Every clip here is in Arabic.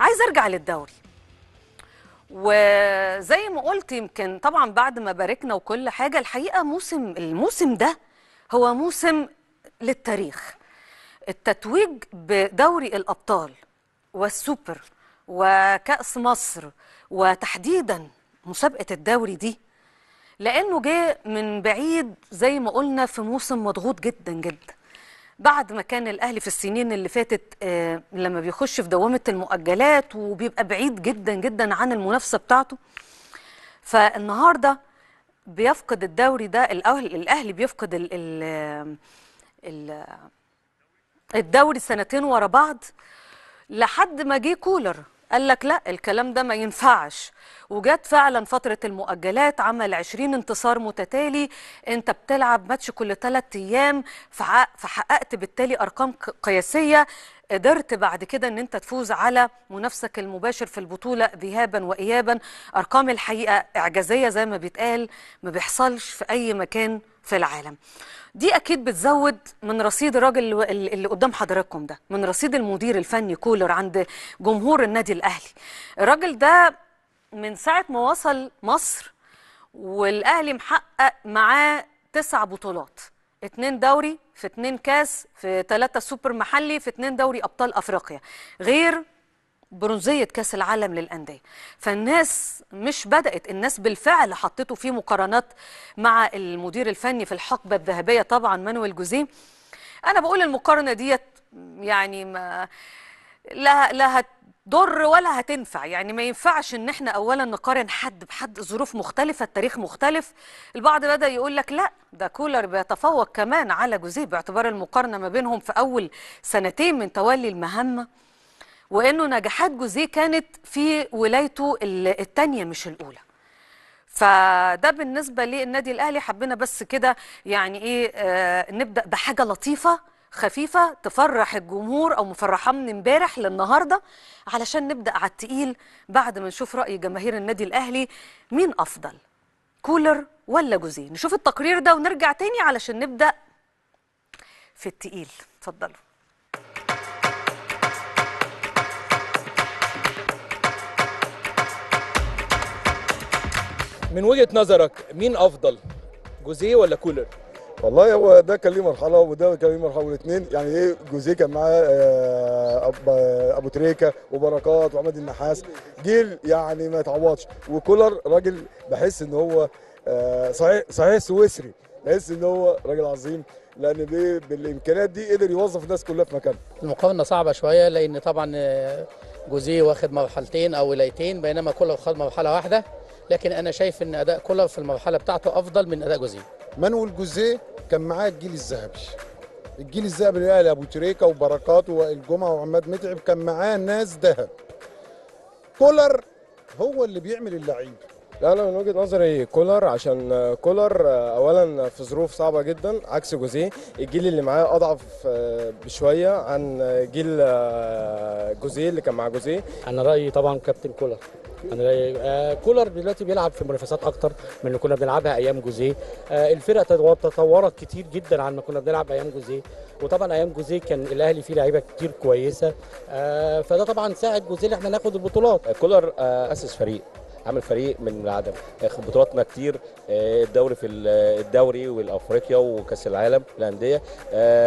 عايز ارجع للدوري وزي ما قلت يمكن طبعا بعد ما باركنا وكل حاجه الحقيقه موسم الموسم ده هو موسم للتاريخ التتويج بدوري الابطال والسوبر وكاس مصر وتحديدا مسابقه الدوري دي لانه جه من بعيد زي ما قلنا في موسم مضغوط جدا جدا بعد ما كان الاهلي في السنين اللي فاتت آه، لما بيخش في دوامه المؤجلات وبيبقى بعيد جدا جدا عن المنافسه بتاعته فالنهارده بيفقد الدوري ده الاهلي الاهلي بيفقد الـ الـ الـ الدوري سنتين ورا بعض لحد ما جه كولر قال لك لا الكلام ده ما ينفعش وجت فعلا فترة المؤجلات عمل 20 انتصار متتالي انت بتلعب ماتش كل ثلاث ايام فحققت بالتالي ارقام قياسية قدرت بعد كده ان انت تفوز على منافسك المباشر في البطولة ذهابا وايابا ارقام الحقيقة اعجازية زي ما بيتقال ما بيحصلش في اي مكان في العالم دي اكيد بتزود من رصيد الراجل اللي قدام حضراتكم ده من رصيد المدير الفني كولر عند جمهور النادي الاهلي الراجل ده من ساعه ما وصل مصر والاهلي محقق معاه تسع بطولات اتنين دوري في اتنين كاس في تلاتة سوبر محلي في اتنين دوري ابطال افريقيا غير برونزيه كاس العالم للانديه فالناس مش بدات الناس بالفعل حطيته في مقارنات مع المدير الفني في الحقبه الذهبيه طبعا مانويل جوزيه انا بقول المقارنه ديت يعني ما لا لا هتضر ولا هتنفع يعني ما ينفعش ان احنا اولا نقارن حد بحد ظروف مختلفه التاريخ مختلف البعض بدا يقول لك لا ده كولر بيتفوق كمان على جوزيه باعتبار المقارنه ما بينهم في اول سنتين من تولي المهمه وانه نجاحات جوزيه كانت في ولايته الثانيه مش الاولى فده بالنسبه للنادي الاهلي حبينا بس كده يعني ايه آه نبدا بحاجه لطيفه خفيفه تفرح الجمهور او مفرحه من امبارح للنهارده علشان نبدا على التقيل بعد ما نشوف راي جماهير النادي الاهلي مين افضل كولر ولا جوزيه نشوف التقرير ده ونرجع تاني علشان نبدا في التقيل اتفضلوا من وجهه نظرك مين افضل جوزيه ولا كولر والله هو ده كان ليه مرحله وده كان ليه مرحله والاثنين يعني ايه جوزيه كان معاه آه، آه، ابو تريكه وبركات وعماد النحاس جيل يعني ما يتعوضش وكولر راجل بحس ان هو آه، صحيح صحيح سويسري بحس ان هو راجل عظيم لان بالامكانيات دي قدر يوظف الناس كلها في مكانها المقارنه صعبه شويه لان طبعا جوزيه واخد مرحلتين او ولايتين بينما كولر خد مرحله واحده لكن انا شايف ان اداء كولر في المرحله بتاعته افضل من اداء جوزيه مانويل جوزيه كان معاه الجيل الذهبي الجيل الذهبي اللي الاهلي ابو تريكه وبركات ووائل جمعه وعماد متعب كان معاه ناس ذهب كولر هو اللي بيعمل اللعيبه لا انا من وجهه نظري كولر عشان كولر آه، اولا في ظروف صعبه جدا عكس جوزيه الجيل اللي معاه اضعف آه، بشويه عن آه، جيل جوزيه اللي كان مع جوزيه انا رايي طبعا كابتن كولر انا رايي كولر دلوقتي بيلعب في منافسات اكتر من اللي كنا بنلعبها ايام جوزيه الفرقه تطورت كتير جدا عن ما كنا بنلعب ايام جوزيه وطبعا ايام جوزيه كان الاهلي فيه لعيبه كتير كويسه فده طبعا ساعد جوزيه ان احنا ناخد البطولات كولر اسس فريق عامل فريق من العدم آه، بطولاتنا كتير آه، الدوري في آه، الدوري والافريقيا وكاس العالم للانديه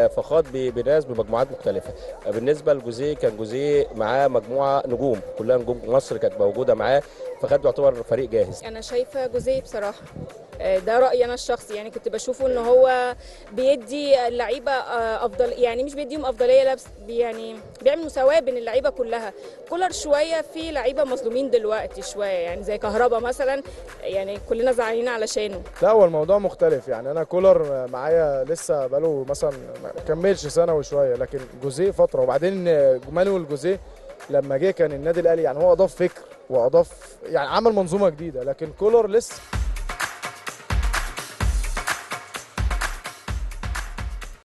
فخاض بناس بمجموعات مختلفه بالنسبه لجوزيه كان جوزيه معاه مجموعه نجوم كلها نجوم مصر كانت موجوده معاه فخد يعتبر فريق جاهز انا شايفه جوزيه بصراحه آه، ده رايي انا الشخصي يعني كنت بشوفه ان هو بيدي اللعيبه آه، افضل يعني مش بيديهم افضليه لابس يعني بيعمل مساواه بين اللعيبه كلها كولر شويه في لعيبه مظلومين دلوقتي شويه يعني زي كهربا مثلا يعني كلنا زعلانين علشانه لا هو الموضوع مختلف يعني انا كولر معايا لسه بقاله مثلا ما كملش سنه وشويه لكن جوزيه فتره وبعدين مانويل جوزيه لما جه كان النادي الاهلي يعني هو اضاف فكر واضاف يعني عمل منظومه جديده لكن كولر لسه